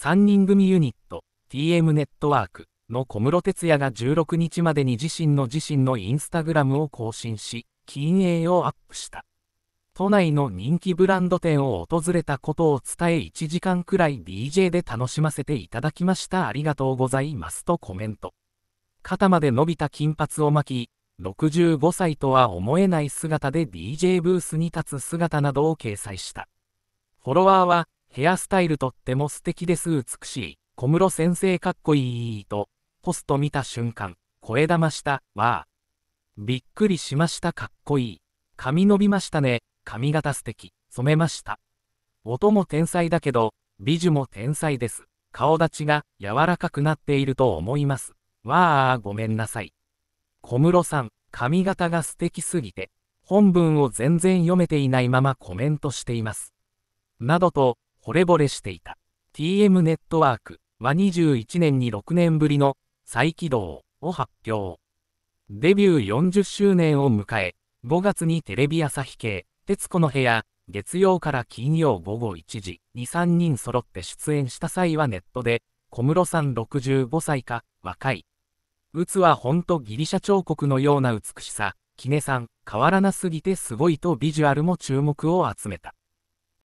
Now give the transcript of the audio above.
3人組ユニット TM ネットワークの小室哲哉が16日までに自身の自身のインスタグラムを更新し、金鋭をアップした。都内の人気ブランド店を訪れたことを伝え1時間くらい DJ で楽しませていただきましたありがとうございますとコメント。肩まで伸びた金髪を巻き、65歳とは思えない姿で DJ ブースに立つ姿などを掲載した。フォロワーはヘアスタイルとっても素敵です美しい、小室先生かっこいいと、ポスト見た瞬間、声ました、わあ。びっくりしましたかっこいい。髪伸びましたね、髪型素敵、染めました。音も天才だけど、美女も天才です。顔立ちが柔らかくなっていると思います。わあ、ごめんなさい。小室さん、髪型が素敵すぎて、本文を全然読めていないままコメントしています。などと、惚れ惚れしていた。TM ネットワークは21年に6年ぶりの再起動を発表。デビュー40周年を迎え、5月にテレビ朝日系、徹子の部屋、月曜から金曜午後1時2、3人揃って出演した際はネットで、小室さん65歳か、若い。うつはほんとギリシャ彫刻のような美しさ、キネさん、変わらなすぎてすごいとビジュアルも注目を集めた。